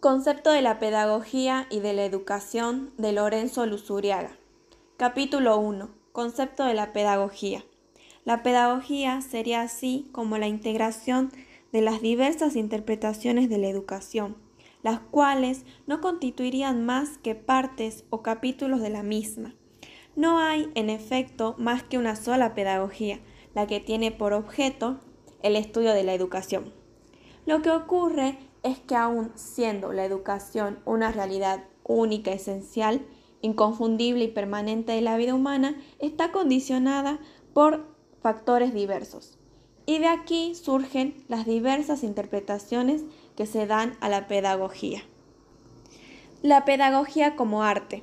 Concepto de la Pedagogía y de la Educación de Lorenzo Luzuriaga. Capítulo 1. Concepto de la Pedagogía. La pedagogía sería así como la integración de las diversas interpretaciones de la educación, las cuales no constituirían más que partes o capítulos de la misma. No hay, en efecto, más que una sola pedagogía, la que tiene por objeto el estudio de la educación. Lo que ocurre es que aún siendo la educación una realidad única, esencial, inconfundible y permanente de la vida humana, está condicionada por factores diversos. Y de aquí surgen las diversas interpretaciones que se dan a la pedagogía. La pedagogía como arte.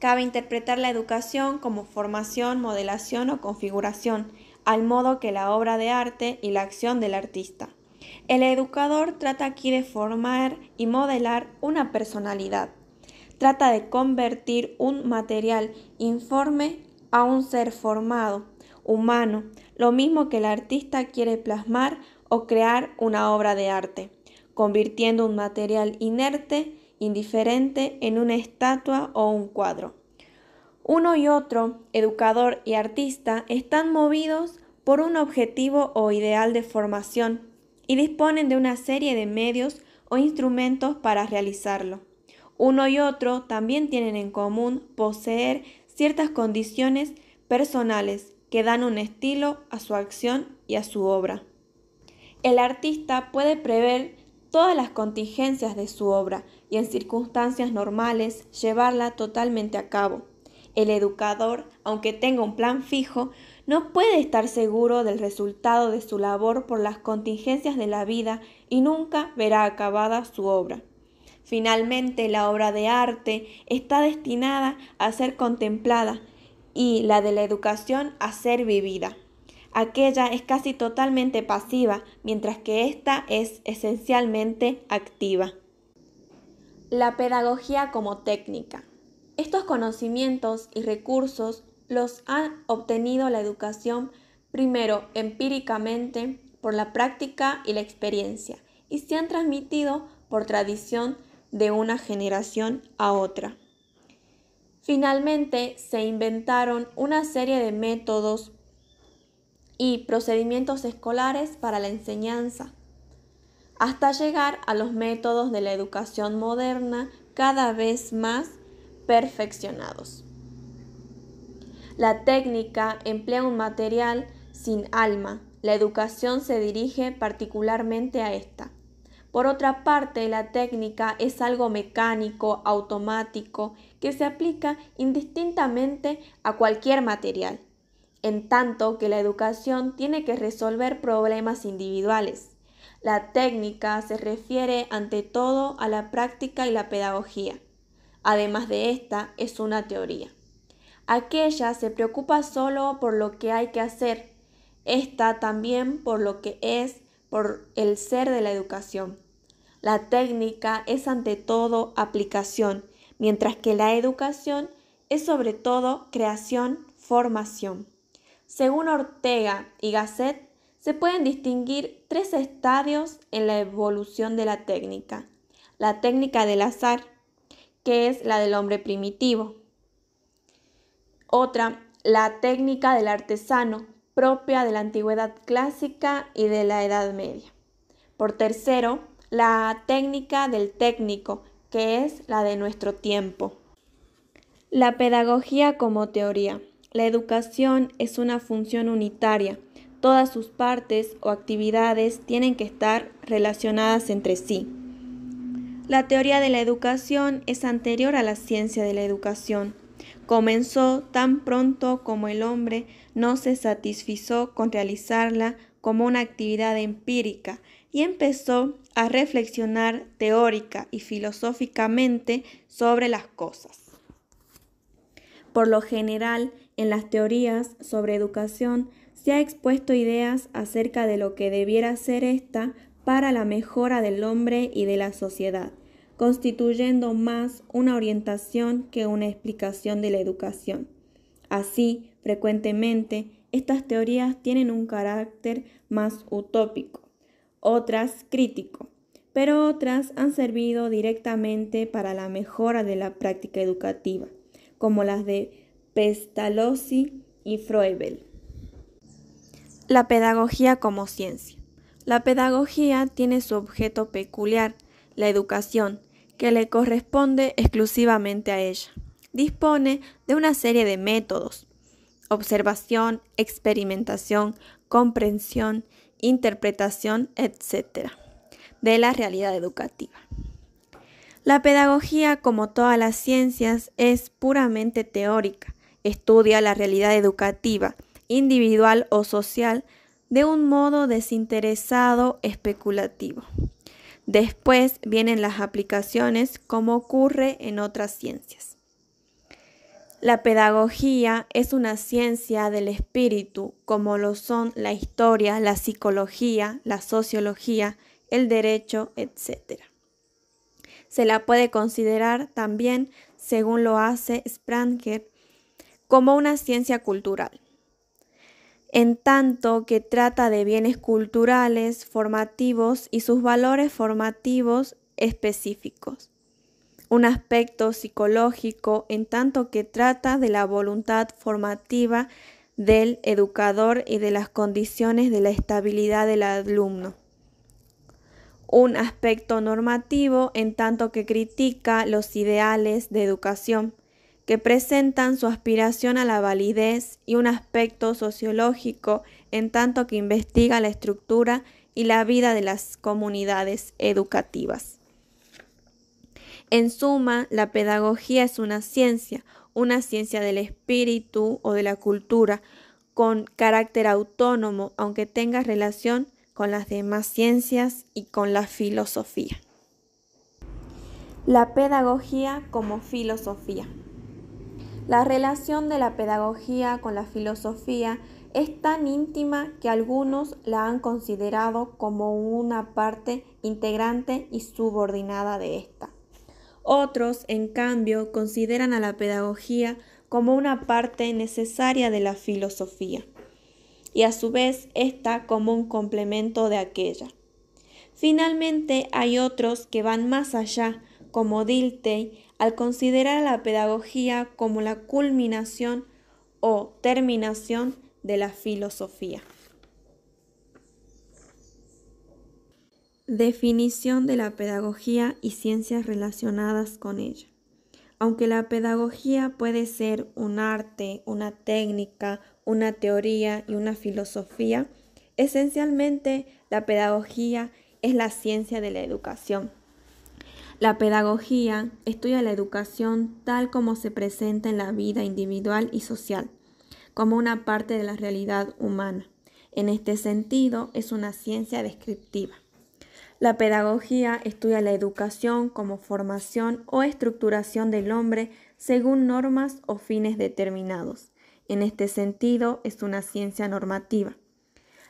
Cabe interpretar la educación como formación, modelación o configuración, al modo que la obra de arte y la acción del artista. El educador trata aquí de formar y modelar una personalidad. Trata de convertir un material informe a un ser formado, humano, lo mismo que el artista quiere plasmar o crear una obra de arte, convirtiendo un material inerte, indiferente, en una estatua o un cuadro. Uno y otro, educador y artista, están movidos por un objetivo o ideal de formación y disponen de una serie de medios o instrumentos para realizarlo. Uno y otro también tienen en común poseer ciertas condiciones personales que dan un estilo a su acción y a su obra. El artista puede prever todas las contingencias de su obra y en circunstancias normales llevarla totalmente a cabo. El educador, aunque tenga un plan fijo, no puede estar seguro del resultado de su labor por las contingencias de la vida y nunca verá acabada su obra. Finalmente, la obra de arte está destinada a ser contemplada y la de la educación a ser vivida. Aquella es casi totalmente pasiva, mientras que esta es esencialmente activa. La pedagogía como técnica. Estos conocimientos y recursos los han obtenido la educación primero empíricamente por la práctica y la experiencia y se han transmitido por tradición de una generación a otra. Finalmente se inventaron una serie de métodos y procedimientos escolares para la enseñanza, hasta llegar a los métodos de la educación moderna cada vez más perfeccionados. La técnica emplea un material sin alma. La educación se dirige particularmente a esta. Por otra parte, la técnica es algo mecánico, automático, que se aplica indistintamente a cualquier material, en tanto que la educación tiene que resolver problemas individuales. La técnica se refiere ante todo a la práctica y la pedagogía. Además de esta, es una teoría. Aquella se preocupa solo por lo que hay que hacer, esta también por lo que es, por el ser de la educación. La técnica es ante todo aplicación, mientras que la educación es sobre todo creación, formación. Según Ortega y Gasset, se pueden distinguir tres estadios en la evolución de la técnica. La técnica del azar, que es la del hombre primitivo otra, la técnica del artesano, propia de la antigüedad clásica y de la Edad Media. Por tercero, la técnica del técnico, que es la de nuestro tiempo. La pedagogía como teoría. La educación es una función unitaria. Todas sus partes o actividades tienen que estar relacionadas entre sí. La teoría de la educación es anterior a la ciencia de la educación comenzó tan pronto como el hombre no se satisfizó con realizarla como una actividad empírica y empezó a reflexionar teórica y filosóficamente sobre las cosas. Por lo general, en las teorías sobre educación se ha expuesto ideas acerca de lo que debiera ser esta para la mejora del hombre y de la sociedad constituyendo más una orientación que una explicación de la educación. Así, frecuentemente, estas teorías tienen un carácter más utópico, otras crítico, pero otras han servido directamente para la mejora de la práctica educativa, como las de Pestalozzi y Froebel. La pedagogía como ciencia. La pedagogía tiene su objeto peculiar, la educación, que le corresponde exclusivamente a ella. Dispone de una serie de métodos, observación, experimentación, comprensión, interpretación, etc., de la realidad educativa. La pedagogía, como todas las ciencias, es puramente teórica. Estudia la realidad educativa, individual o social, de un modo desinteresado especulativo. Después vienen las aplicaciones como ocurre en otras ciencias. La pedagogía es una ciencia del espíritu, como lo son la historia, la psicología, la sociología, el derecho, etc. Se la puede considerar también, según lo hace Spranger, como una ciencia cultural en tanto que trata de bienes culturales, formativos y sus valores formativos específicos. Un aspecto psicológico en tanto que trata de la voluntad formativa del educador y de las condiciones de la estabilidad del alumno. Un aspecto normativo en tanto que critica los ideales de educación que presentan su aspiración a la validez y un aspecto sociológico en tanto que investiga la estructura y la vida de las comunidades educativas. En suma, la pedagogía es una ciencia, una ciencia del espíritu o de la cultura, con carácter autónomo, aunque tenga relación con las demás ciencias y con la filosofía. La pedagogía como filosofía. La relación de la pedagogía con la filosofía es tan íntima que algunos la han considerado como una parte integrante y subordinada de esta. Otros, en cambio, consideran a la pedagogía como una parte necesaria de la filosofía y a su vez esta como un complemento de aquella. Finalmente hay otros que van más allá, como Dilthey, al considerar a la pedagogía como la culminación o terminación de la filosofía. Definición de la pedagogía y ciencias relacionadas con ella. Aunque la pedagogía puede ser un arte, una técnica, una teoría y una filosofía, esencialmente la pedagogía es la ciencia de la educación. La pedagogía estudia la educación tal como se presenta en la vida individual y social, como una parte de la realidad humana. En este sentido, es una ciencia descriptiva. La pedagogía estudia la educación como formación o estructuración del hombre según normas o fines determinados. En este sentido, es una ciencia normativa.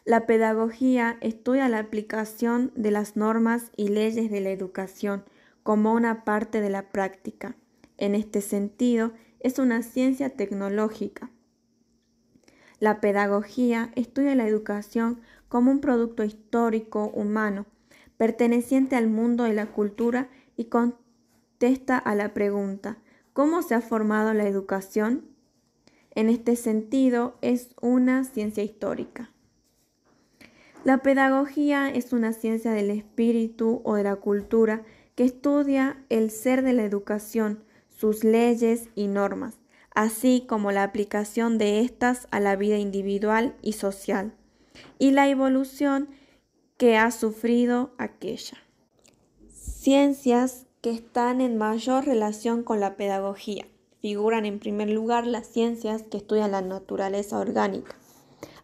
La pedagogía estudia la aplicación de las normas y leyes de la educación como una parte de la práctica. En este sentido, es una ciencia tecnológica. La pedagogía estudia la educación como un producto histórico humano, perteneciente al mundo de la cultura y contesta a la pregunta, ¿cómo se ha formado la educación? En este sentido, es una ciencia histórica. La pedagogía es una ciencia del espíritu o de la cultura que estudia el ser de la educación, sus leyes y normas, así como la aplicación de éstas a la vida individual y social, y la evolución que ha sufrido aquella. Ciencias que están en mayor relación con la pedagogía. Figuran en primer lugar las ciencias que estudian la naturaleza orgánica.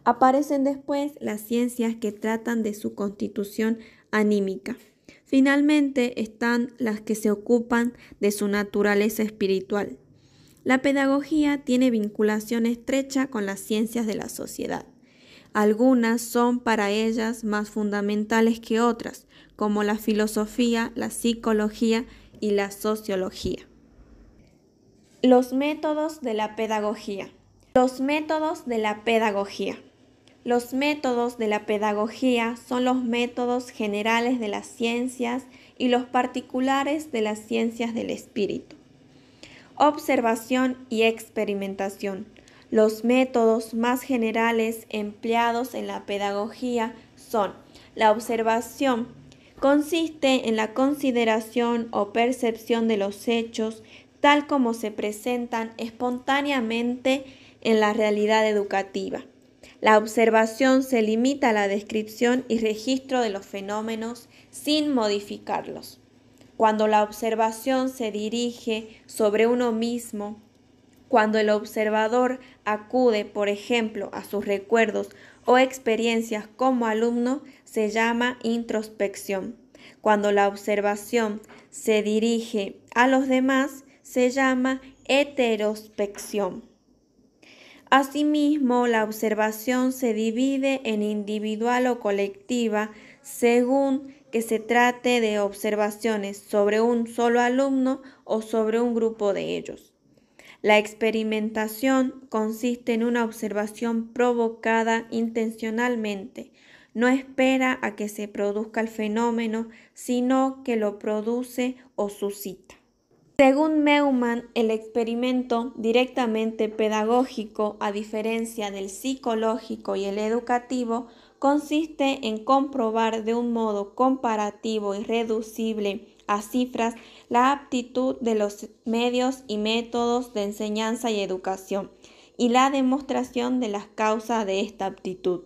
Aparecen después las ciencias que tratan de su constitución anímica. Finalmente están las que se ocupan de su naturaleza espiritual. La pedagogía tiene vinculación estrecha con las ciencias de la sociedad. Algunas son para ellas más fundamentales que otras, como la filosofía, la psicología y la sociología. Los métodos de la pedagogía. Los métodos de la pedagogía. Los métodos de la pedagogía son los métodos generales de las ciencias y los particulares de las ciencias del espíritu. Observación y experimentación. Los métodos más generales empleados en la pedagogía son la observación. Consiste en la consideración o percepción de los hechos tal como se presentan espontáneamente en la realidad educativa. La observación se limita a la descripción y registro de los fenómenos sin modificarlos. Cuando la observación se dirige sobre uno mismo, cuando el observador acude, por ejemplo, a sus recuerdos o experiencias como alumno, se llama introspección. Cuando la observación se dirige a los demás, se llama heterospección. Asimismo, la observación se divide en individual o colectiva según que se trate de observaciones sobre un solo alumno o sobre un grupo de ellos. La experimentación consiste en una observación provocada intencionalmente. No espera a que se produzca el fenómeno, sino que lo produce o suscita. Según Meumann, el experimento directamente pedagógico, a diferencia del psicológico y el educativo, consiste en comprobar de un modo comparativo y reducible a cifras la aptitud de los medios y métodos de enseñanza y educación y la demostración de las causas de esta aptitud.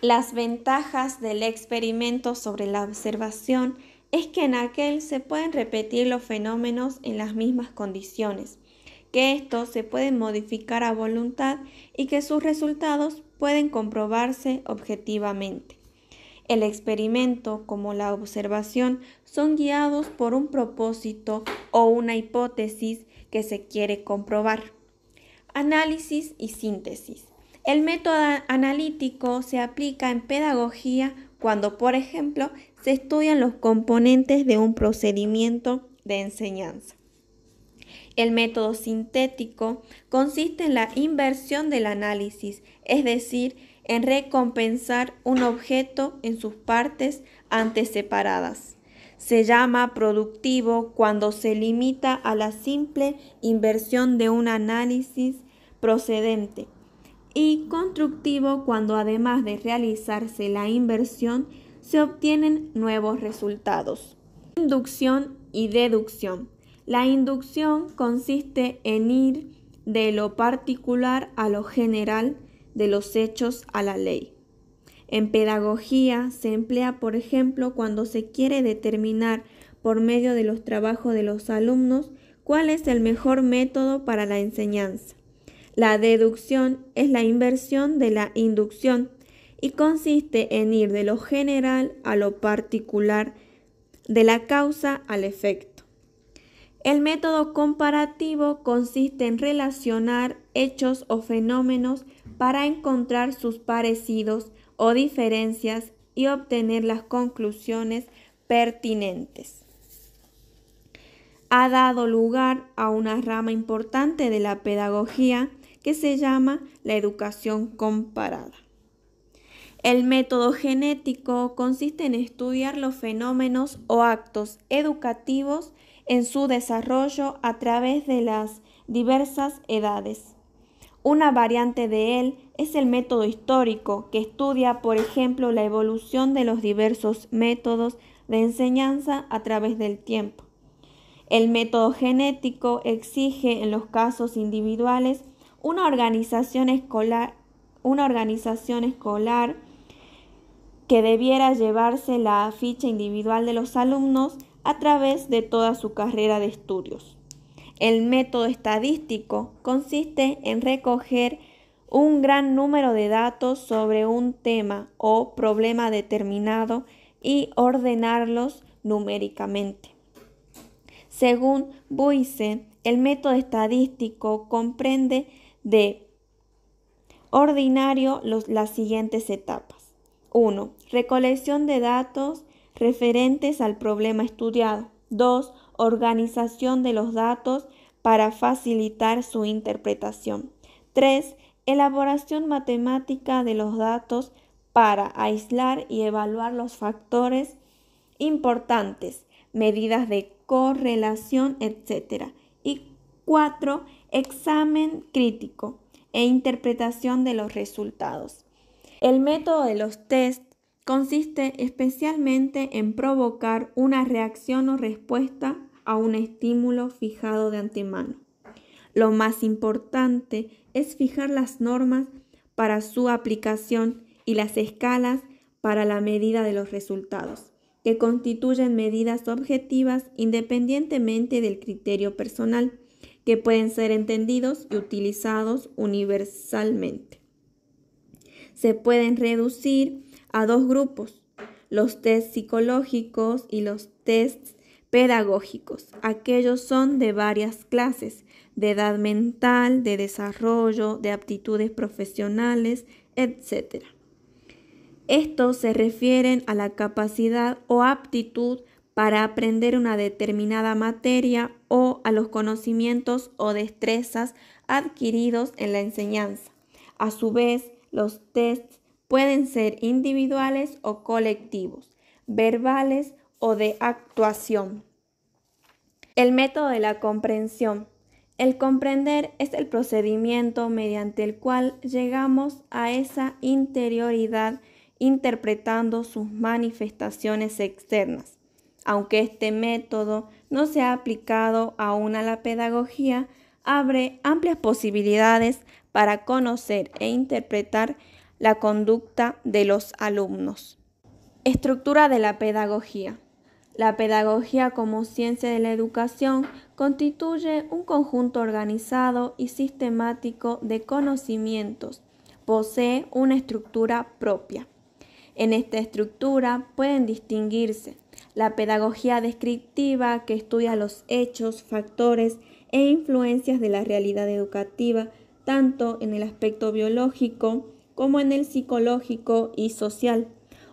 Las ventajas del experimento sobre la observación es que en aquel se pueden repetir los fenómenos en las mismas condiciones, que estos se pueden modificar a voluntad y que sus resultados pueden comprobarse objetivamente. El experimento, como la observación, son guiados por un propósito o una hipótesis que se quiere comprobar. Análisis y síntesis. El método analítico se aplica en pedagogía cuando, por ejemplo, se estudian los componentes de un procedimiento de enseñanza. El método sintético consiste en la inversión del análisis, es decir, en recompensar un objeto en sus partes antes separadas. Se llama productivo cuando se limita a la simple inversión de un análisis procedente y constructivo cuando además de realizarse la inversión se obtienen nuevos resultados. Inducción y deducción. La inducción consiste en ir de lo particular a lo general, de los hechos a la ley. En pedagogía se emplea, por ejemplo, cuando se quiere determinar por medio de los trabajos de los alumnos cuál es el mejor método para la enseñanza. La deducción es la inversión de la inducción, y consiste en ir de lo general a lo particular, de la causa al efecto. El método comparativo consiste en relacionar hechos o fenómenos para encontrar sus parecidos o diferencias y obtener las conclusiones pertinentes. Ha dado lugar a una rama importante de la pedagogía que se llama la educación comparada. El método genético consiste en estudiar los fenómenos o actos educativos en su desarrollo a través de las diversas edades. Una variante de él es el método histórico, que estudia, por ejemplo, la evolución de los diversos métodos de enseñanza a través del tiempo. El método genético exige en los casos individuales una organización escolar, una organización escolar que debiera llevarse la ficha individual de los alumnos a través de toda su carrera de estudios. El método estadístico consiste en recoger un gran número de datos sobre un tema o problema determinado y ordenarlos numéricamente. Según Buise, el método estadístico comprende de ordinario las siguientes etapas. 1. Recolección de datos referentes al problema estudiado. 2. Organización de los datos para facilitar su interpretación. 3. Elaboración matemática de los datos para aislar y evaluar los factores importantes, medidas de correlación, etc. Y 4. Examen crítico e interpretación de los resultados. El método de los test consiste especialmente en provocar una reacción o respuesta a un estímulo fijado de antemano. Lo más importante es fijar las normas para su aplicación y las escalas para la medida de los resultados, que constituyen medidas objetivas independientemente del criterio personal, que pueden ser entendidos y utilizados universalmente se pueden reducir a dos grupos, los test psicológicos y los tests pedagógicos. Aquellos son de varias clases, de edad mental, de desarrollo, de aptitudes profesionales, etc. Estos se refieren a la capacidad o aptitud para aprender una determinada materia o a los conocimientos o destrezas adquiridos en la enseñanza. A su vez, los tests pueden ser individuales o colectivos, verbales o de actuación. El método de la comprensión. El comprender es el procedimiento mediante el cual llegamos a esa interioridad interpretando sus manifestaciones externas. Aunque este método no se ha aplicado aún a la pedagogía, abre amplias posibilidades para conocer e interpretar la conducta de los alumnos. Estructura de la pedagogía. La pedagogía como ciencia de la educación constituye un conjunto organizado y sistemático de conocimientos. Posee una estructura propia. En esta estructura pueden distinguirse la pedagogía descriptiva que estudia los hechos, factores e influencias de la realidad educativa tanto en el aspecto biológico como en el psicológico y social.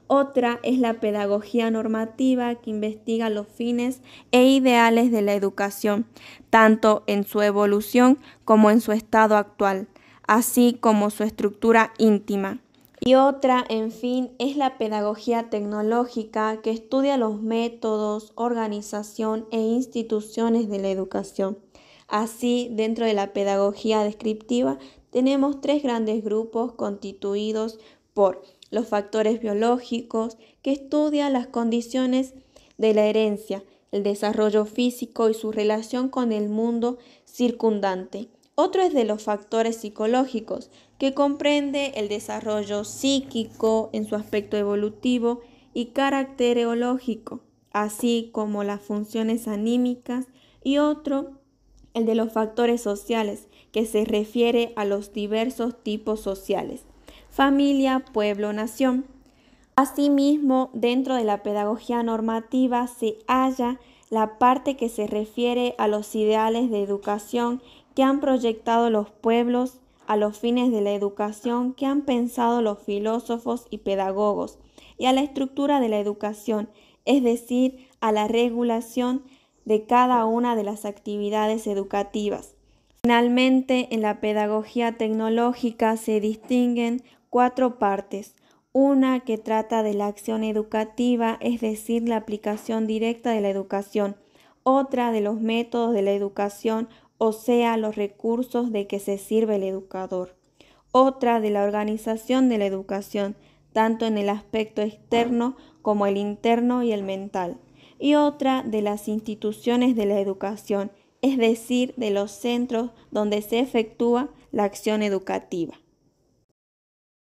Otra es la pedagogía normativa que investiga los fines e ideales de la educación, tanto en su evolución como en su estado actual, así como su estructura íntima. Y otra, en fin, es la pedagogía tecnológica que estudia los métodos, organización e instituciones de la educación. Así, dentro de la pedagogía descriptiva, tenemos tres grandes grupos constituidos por los factores biológicos, que estudia las condiciones de la herencia, el desarrollo físico y su relación con el mundo circundante. Otro es de los factores psicológicos, que comprende el desarrollo psíquico en su aspecto evolutivo y caracterológico, así como las funciones anímicas, y otro el de los factores sociales, que se refiere a los diversos tipos sociales, familia, pueblo, nación. Asimismo, dentro de la pedagogía normativa se halla la parte que se refiere a los ideales de educación que han proyectado los pueblos a los fines de la educación que han pensado los filósofos y pedagogos y a la estructura de la educación, es decir, a la regulación de cada una de las actividades educativas. Finalmente, en la pedagogía tecnológica se distinguen cuatro partes. Una que trata de la acción educativa, es decir, la aplicación directa de la educación. Otra de los métodos de la educación, o sea, los recursos de que se sirve el educador. Otra de la organización de la educación, tanto en el aspecto externo como el interno y el mental y otra de las instituciones de la educación, es decir, de los centros donde se efectúa la acción educativa.